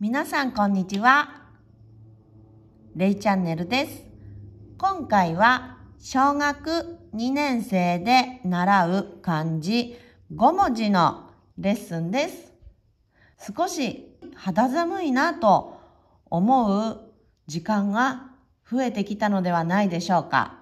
皆さんこんにちは。レイチャンネルです。今回は小学2年生で習う漢字5文字のレッスンです。少し肌寒いなと思う時間が増えてきたのではないでしょうか。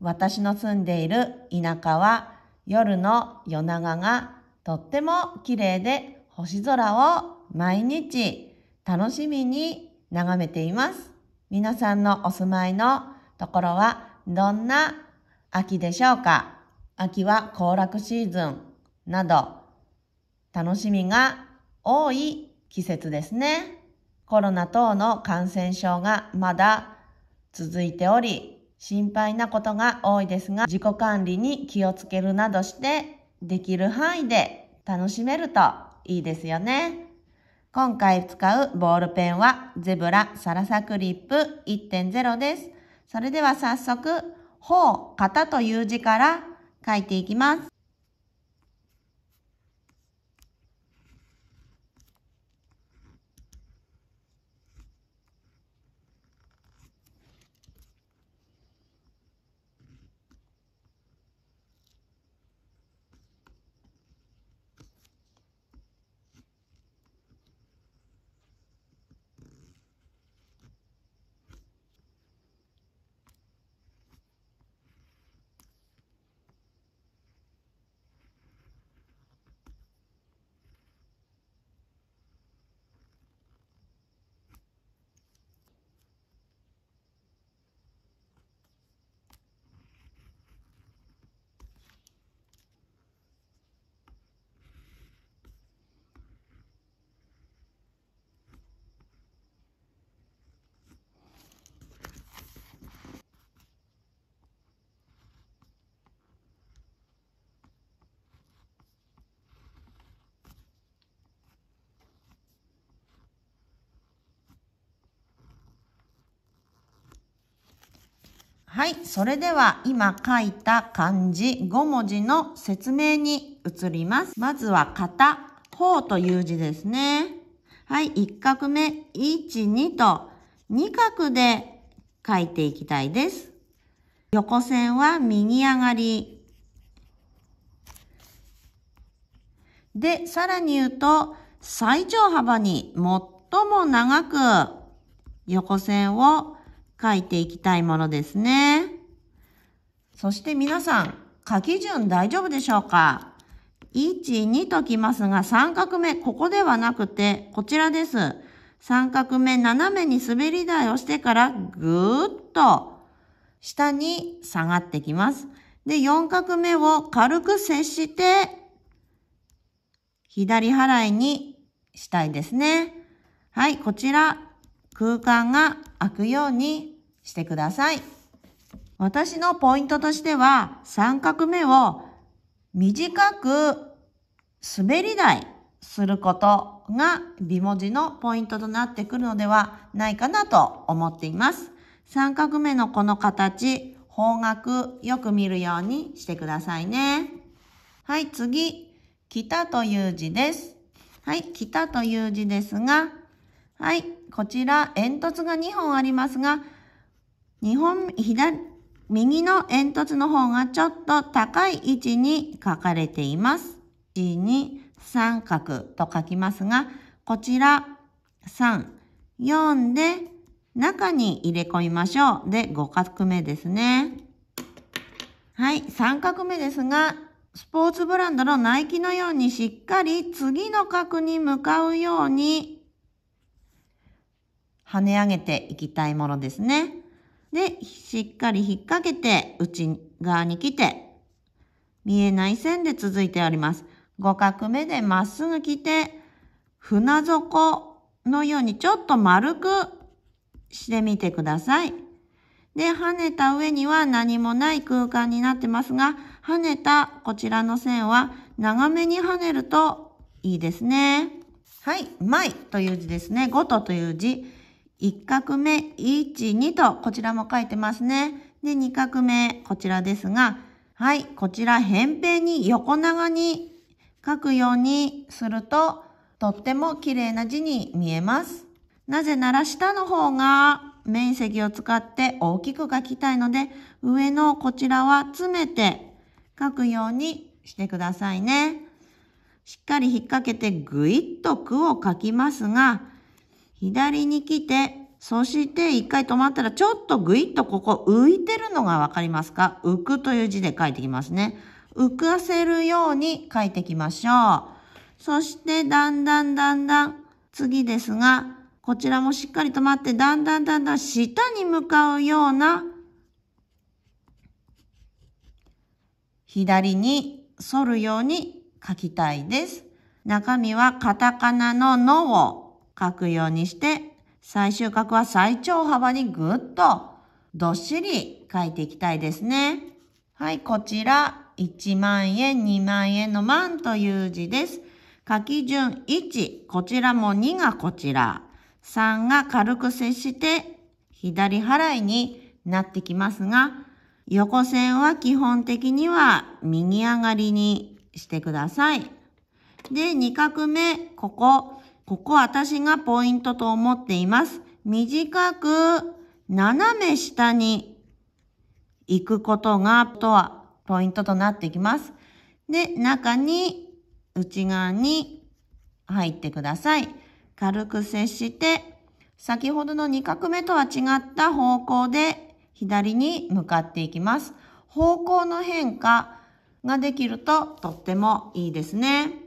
私の住んでいる田舎は夜の夜長がとっても綺麗で星空を毎日楽しみに眺めています。皆さんのお住まいのところはどんな秋でしょうか秋は行楽シーズンなど楽しみが多い季節ですね。コロナ等の感染症がまだ続いており、心配なことが多いですが、自己管理に気をつけるなどして、できる範囲で楽しめるといいですよね。今回使うボールペンはゼブラサラサクリップ1.0です。それでは早速、方、型という字から書いていきます。はい。それでは今書いた漢字5文字の説明に移ります。まずは型、方という字ですね。はい。1画目、1、2と2画で書いていきたいです。横線は右上がり。で、さらに言うと、最長幅に最も長く横線を書いていきたいものですね。そして皆さん、書き順大丈夫でしょうか ?1、2ときますが、三画目、ここではなくて、こちらです。三画目、斜めに滑り台をしてから、ぐーっと、下に下がってきます。で、四画目を軽く接して、左払いにしたいですね。はい、こちら、空間が開くようにしてください。私のポイントとしては、三角目を短く滑り台することが美文字のポイントとなってくるのではないかなと思っています。三角目のこの形、方角よく見るようにしてくださいね。はい、次、北という字です。はい、北という字ですが、はい、こちら煙突が2本ありますが、日本、左、右の煙突の方がちょっと高い位置に書かれています。1に三角と書きますが、こちら3、4で中に入れ込みましょう。で、5画目ですね。はい、3画目ですが、スポーツブランドのナイキのようにしっかり次の角に向かうように跳ね上げていきたいものですね。で、しっかり引っ掛けて内側に来て、見えない線で続いております。5画目でまっすぐ来て、船底のようにちょっと丸くしてみてください。で、跳ねた上には何もない空間になってますが、跳ねたこちらの線は長めに跳ねるといいですね。はい、舞という字ですね。ごとという字。1画目、1、2と、こちらも書いてますね。で、2画目、こちらですが、はい、こちら、扁平に横長に書くようにすると、とっても綺麗な字に見えます。なぜなら下の方が面積を使って大きく書きたいので、上のこちらは詰めて書くようにしてくださいね。しっかり引っ掛けてぐいっと句を書きますが、左に来て、そして一回止まったらちょっとぐいっとここ浮いてるのがわかりますか浮くという字で書いてきますね。浮かせるように書いてきましょう。そしてだんだんだんだん次ですが、こちらもしっかり止まってだんだんだんだん下に向かうような左に反るように書きたいです。中身はカタカナののを書くようにして、最終角は最長幅にぐっとどっしり書いていきたいですね。はい、こちら、1万円、2万円の万という字です。書き順1、こちらも2がこちら、3が軽く接して左払いになってきますが、横線は基本的には右上がりにしてください。で、2画目、ここ、ここ私がポイントと思っています。短く斜め下に行くことが、とはポイントとなってきます。で、中に、内側に入ってください。軽く接して、先ほどの2画目とは違った方向で左に向かっていきます。方向の変化ができるととってもいいですね。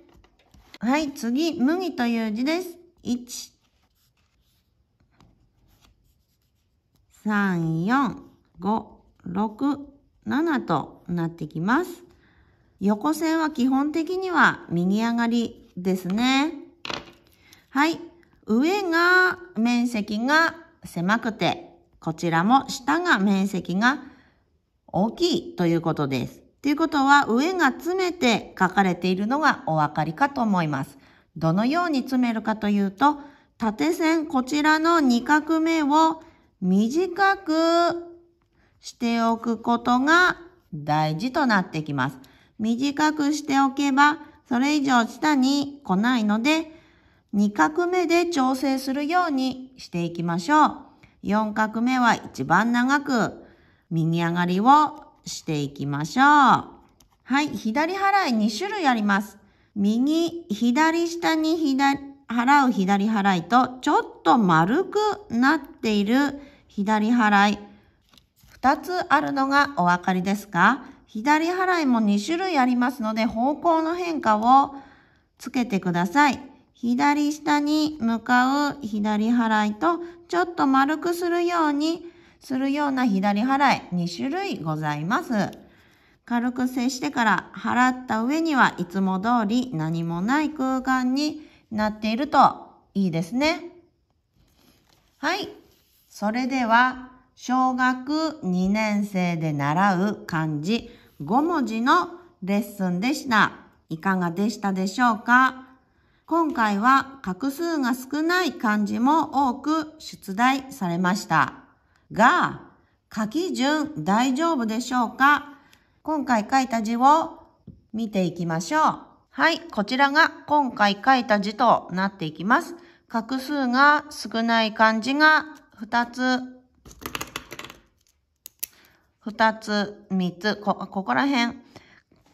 はい、次、麦という字です。1、3、4、5、6、7となってきます。横線は基本的には右上がりですね。はい。上が面積が狭くて、こちらも下が面積が大きいということです。ということは上が詰めて書かれているのがお分かりかと思います。どのように詰めるかというと、縦線こちらの2画目を短くしておくことが大事となってきます。短くしておけば、それ以上下に来ないので、2画目で調整するようにしていきましょう。4画目は一番長く、右上がりをしていきましょう。はい、左払い2種類あります。右、左下に左、払う左払いと、ちょっと丸くなっている左払い。2つあるのがお分かりですか左払いも2種類ありますので、方向の変化をつけてください。左下に向かう左払いと、ちょっと丸くするように、するような左払い2種類ございます。軽く接してから払った上にはいつも通り何もない空間になっているといいですね。はい。それでは、小学2年生で習う漢字5文字のレッスンでした。いかがでしたでしょうか今回は画数が少ない漢字も多く出題されました。が、書き順大丈夫でしょうか今回書いた字を見ていきましょう。はい、こちらが今回書いた字となっていきます。画数が少ない漢字が2つ、2つ、3つ、こ、ここら辺。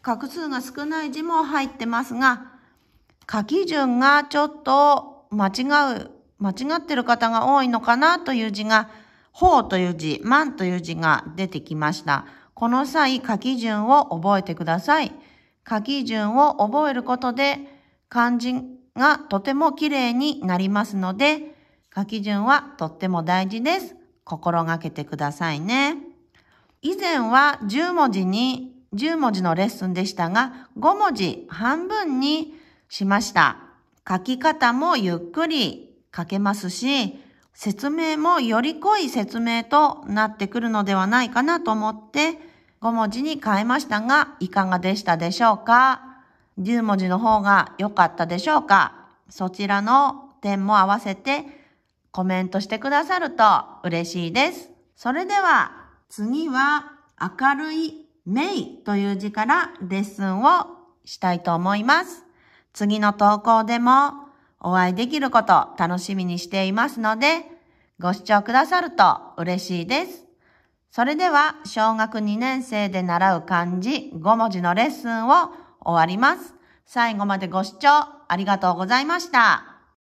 画数が少ない字も入ってますが、書き順がちょっと間違う、間違ってる方が多いのかなという字がほうという字、まんという字が出てきました。この際、書き順を覚えてください。書き順を覚えることで、漢字がとても綺麗になりますので、書き順はとっても大事です。心がけてくださいね。以前は10文字に、10文字のレッスンでしたが、5文字半分にしました。書き方もゆっくり書けますし、説明もより濃い説明となってくるのではないかなと思って、5文字に変えましたが、いかがでしたでしょうか ?10 文字の方が良かったでしょうかそちらの点も合わせてコメントしてくださると嬉しいです。それでは次は明るいメイという字からレッスンをしたいと思います。次の投稿でもお会いできること楽しみにしていますので、ご視聴くださると嬉しいです。それでは、小学2年生で習う漢字5文字のレッスンを終わります。最後までご視聴ありがとうございました。